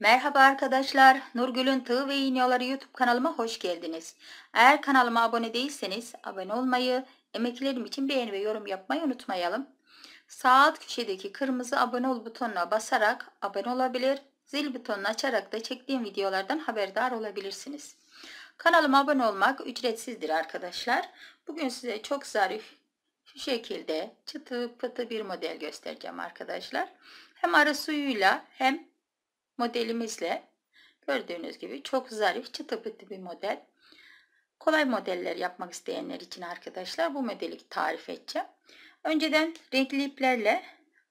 Merhaba arkadaşlar, Nurgül'ün Tığ ve İğniyoları YouTube kanalıma hoş geldiniz. Eğer kanalıma abone değilseniz abone olmayı, emeklerim için beğeni ve yorum yapmayı unutmayalım. Sağ alt köşedeki kırmızı abone ol butonuna basarak abone olabilir, zil butonunu açarak da çektiğim videolardan haberdar olabilirsiniz. Kanalıma abone olmak ücretsizdir arkadaşlar. Bugün size çok zarif, şu şekilde çıtı pıtı bir model göstereceğim arkadaşlar. Hem arı suyuyla hem modelimizle gördüğünüz gibi çok zarif çıtı bir model. Kolay modeller yapmak isteyenler için arkadaşlar bu modeli tarif edeceğim. Önceden renkli iplerle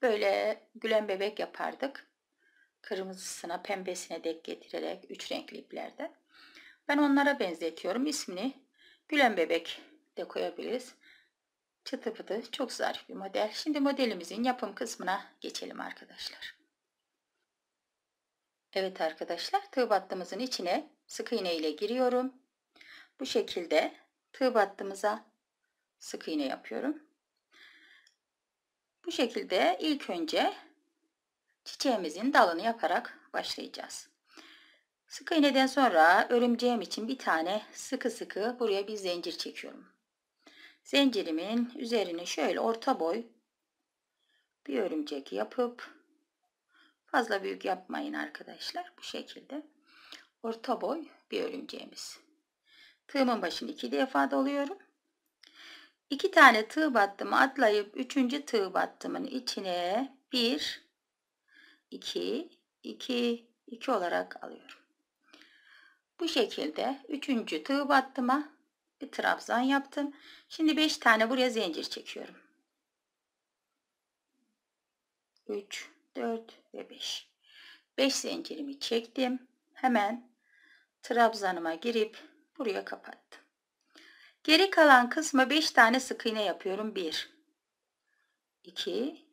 böyle gülen bebek yapardık. Kırmızısına pembesine dek getirerek üç renkli iplerde. Ben onlara benzetiyorum. ismini gülen bebek de koyabiliriz. Çıtı pıtı çok zarif bir model. Şimdi modelimizin yapım kısmına geçelim arkadaşlar. Evet arkadaşlar tığ battımızın içine sık iğne ile giriyorum. Bu şekilde tığ battımıza sık iğne yapıyorum. Bu şekilde ilk önce çiçeğimizin dalını yaparak başlayacağız. Sık iğneden sonra örümceğim için bir tane sıkı sıkı buraya bir zincir çekiyorum. Zincirimin üzerine şöyle orta boy bir örümcek yapıp Fazla büyük yapmayın arkadaşlar. Bu şekilde orta boy bir örümceğimiz. Tığımın başını iki defa doluyorum. İki tane tığ battım, atlayıp üçüncü tığ battımın içine bir, iki, iki, iki olarak alıyorum. Bu şekilde üçüncü tığ battıma bir trabzan yaptım. Şimdi beş tane buraya zincir çekiyorum. Üç, dört ve 5. 5 zincirimi çektim. Hemen trabzanıma girip buraya kapattım. Geri kalan kısmı 5 tane sık iğne yapıyorum. 1 2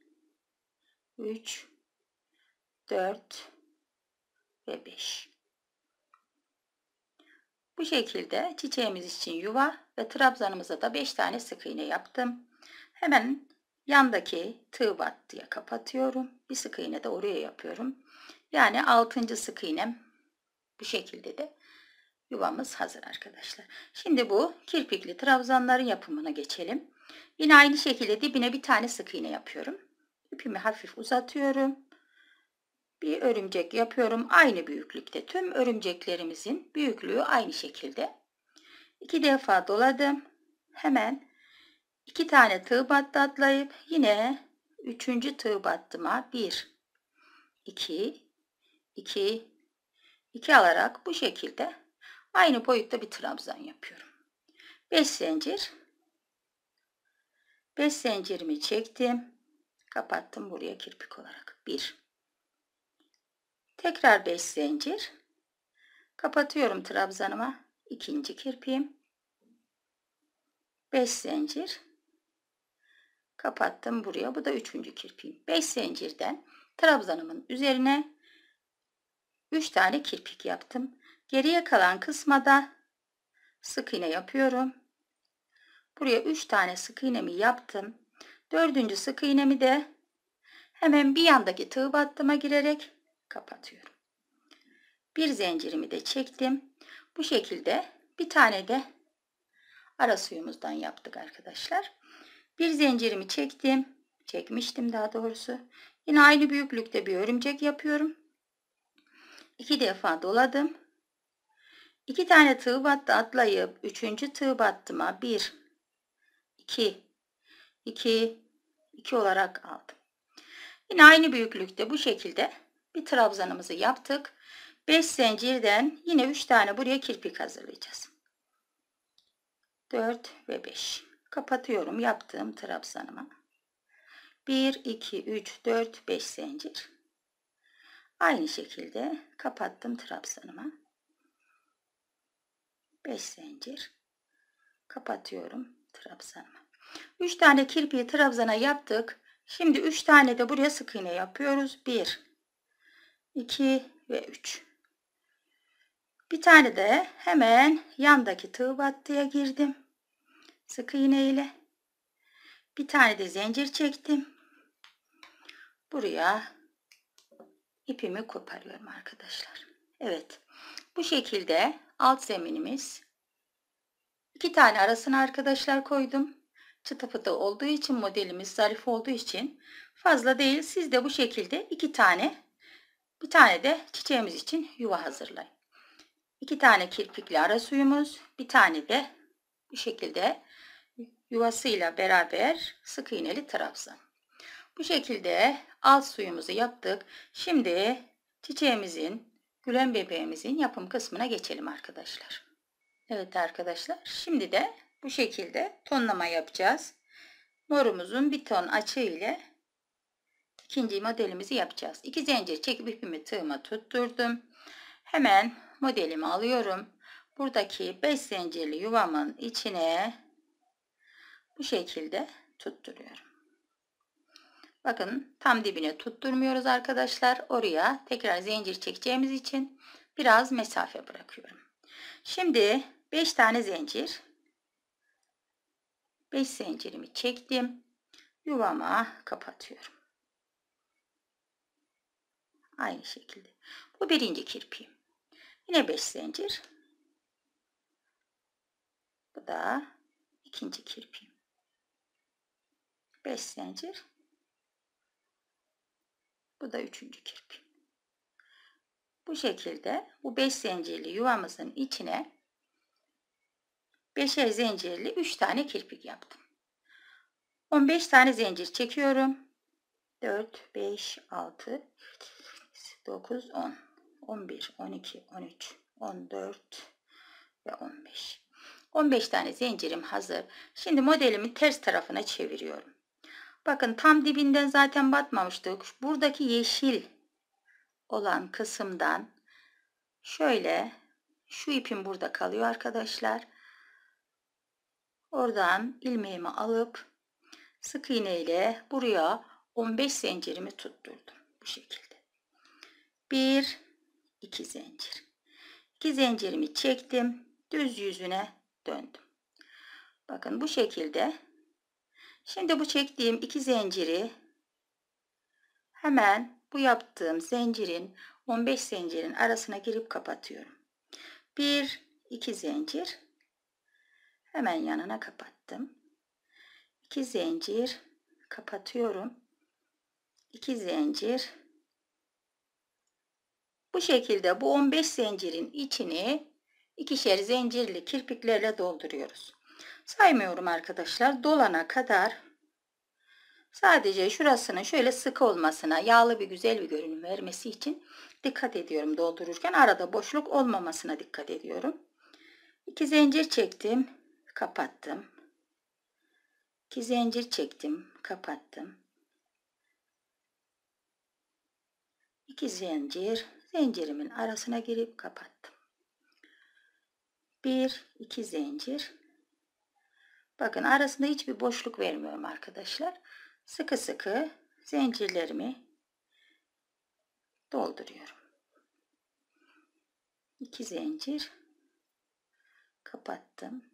3 4 ve 5. Bu şekilde çiçeğimiz için yuva ve trabzanımıza da 5 tane sık iğne yaptım. Hemen Yandaki tığ diye kapatıyorum. Bir sık iğne de oraya yapıyorum. Yani altıncı sık iğnem bu şekilde de yuvamız hazır arkadaşlar. Şimdi bu kirpikli trabzanların yapımına geçelim. Yine aynı şekilde dibine bir tane sık iğne yapıyorum. İpimi hafif uzatıyorum. Bir örümcek yapıyorum. Aynı büyüklükte. Tüm örümceklerimizin büyüklüğü aynı şekilde. İki defa doladım. Hemen 2 tane tığ battı atlayıp yine 3. tığ battıma 1 2 2 2 alarak bu şekilde aynı boyutta bir trabzan yapıyorum. 5 zincir 5 zincirimi çektim. Kapattım buraya kirpik olarak. 1 Tekrar 5 zincir. Kapatıyorum trabzanıma. ikinci kirpiğim. 5 zincir kapattım buraya. Bu da üçüncü kirpiğim. Beş zincirden trabzanımın üzerine üç tane kirpik yaptım. Geriye kalan kısma da sık iğne yapıyorum. Buraya üç tane sık iğnemi yaptım. Dördüncü sık iğnemi de hemen bir yandaki tığ battıma girerek kapatıyorum. Bir zincirimi de çektim. Bu şekilde bir tane de ara suyumuzdan yaptık arkadaşlar. Bir zincirimi çektim. Çekmiştim daha doğrusu. Yine aynı büyüklükte bir örümcek yapıyorum. İki defa doladım. İki tane tığ battı atlayıp üçüncü tığ battıma bir, iki, iki, iki olarak aldım. Yine aynı büyüklükte bu şekilde bir trabzanımızı yaptık. 5 zincirden yine 3 tane buraya kirpik hazırlayacağız. 4 ve 5. Kapatıyorum yaptığım trabzanımı. 1, 2, 3, 4, 5 zincir. Aynı şekilde kapattım trabzanımı. 5 zincir. Kapatıyorum trabzanımı. 3 tane kirpiği trabzana yaptık. Şimdi 3 tane de buraya sık iğne yapıyoruz. 1, 2 ve 3. Bir tane de hemen yandaki tığ battıya girdim sık iğne ile bir tane de zincir çektim. Buraya ipimi koparıyorum arkadaşlar. Evet. Bu şekilde alt zeminimiz iki tane arasına arkadaşlar koydum. Çıtı pıtı olduğu için modelimiz zarif olduğu için fazla değil. Siz de bu şekilde iki tane bir tane de çiçeğimiz için yuva hazırlayın. İki tane kirpikli ara suyumuz, bir tane de bu şekilde yuvasıyla beraber sık iğneli trabzan. Bu şekilde alt suyumuzu yaptık. Şimdi çiçeğimizin, gülen bebeğimizin yapım kısmına geçelim arkadaşlar. Evet arkadaşlar şimdi de bu şekilde tonlama yapacağız. Morumuzun bir ton açı ile ikinci modelimizi yapacağız. İki zincir çekip ipimi tığıma tutturdum. Hemen modelimi alıyorum. Buradaki 5 zincirli yuvamın içine bu şekilde tutturuyorum. Bakın tam dibine tutturmuyoruz arkadaşlar. Oraya tekrar zincir çekeceğimiz için biraz mesafe bırakıyorum. Şimdi 5 tane zincir 5 zincirimi çektim. Yuvama kapatıyorum. Aynı şekilde. Bu birinci kirpiğim. Yine 5 zincir. Bu da ikinci kirpiğim. 5 zincir bu da üçüncü kirpi bu şekilde bu 5 zincirli yuvamızın içine 5'er zincirli 3 tane kirpik yaptım 15 tane zincir çekiyorum 4 5 6 9 10 11 12 13 14 ve 15 15 tane zincirim hazır şimdi modelimi ters tarafına çeviriyorum Bakın tam dibinden zaten batmamıştık. Buradaki yeşil olan kısımdan şöyle şu ipim burada kalıyor arkadaşlar. Oradan ilmeğimi alıp sık iğne ile buraya 15 zincirimi tutturdum. Bu şekilde. 1 2 zincir. 2 zincirimi çektim. Düz yüzüne döndüm. Bakın bu şekilde Şimdi bu çektiğim iki zinciri hemen bu yaptığım zincirin 15 zincirin arasına girip kapatıyorum. 1 2 zincir hemen yanına kapattım. 2 zincir kapatıyorum. 2 zincir bu şekilde bu 15 zincirin içini ikişer zincirli kirpiklerle dolduruyoruz. Saymıyorum arkadaşlar. Dolana kadar sadece şurasının şöyle sıkı olmasına, yağlı bir güzel bir görünüm vermesi için dikkat ediyorum doldururken. Arada boşluk olmamasına dikkat ediyorum. iki zincir çektim, kapattım. iki zincir çektim, kapattım. iki zincir, zincirimin arasına girip kapattım. 1 2 zincir Bakın arasında hiçbir boşluk vermiyorum arkadaşlar. Sıkı sıkı zincirlerimi dolduruyorum. 2 zincir kapattım.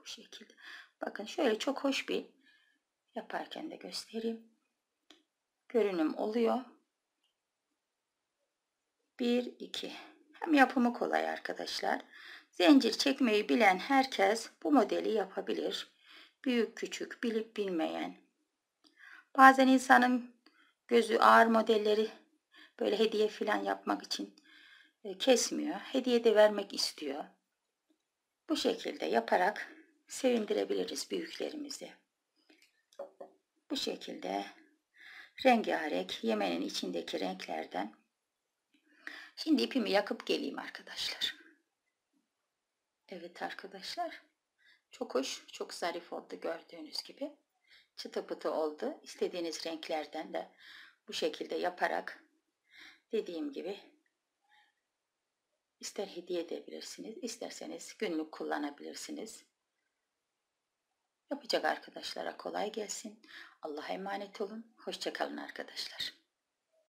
Bu şekilde. Bakın şöyle çok hoş bir yaparken de göstereyim. Görünüm oluyor. bir iki hem yapımı kolay arkadaşlar Zincir çekmeyi bilen herkes bu modeli yapabilir. Büyük küçük bilip bilmeyen. Bazen insanın gözü ağır modelleri böyle hediye filan yapmak için e, kesmiyor. Hediye de vermek istiyor. Bu şekilde yaparak sevindirebiliriz büyüklerimizi. Bu şekilde rengarenk yemenin içindeki renklerden. Şimdi ipimi yakıp geleyim arkadaşlar. Evet arkadaşlar. Çok hoş, çok zarif oldu gördüğünüz gibi. Çıtı pıtı oldu. İstediğiniz renklerden de bu şekilde yaparak dediğim gibi ister hediye edebilirsiniz, isterseniz günlük kullanabilirsiniz. Yapacak arkadaşlara kolay gelsin. Allah'a emanet olun. Hoşçakalın arkadaşlar.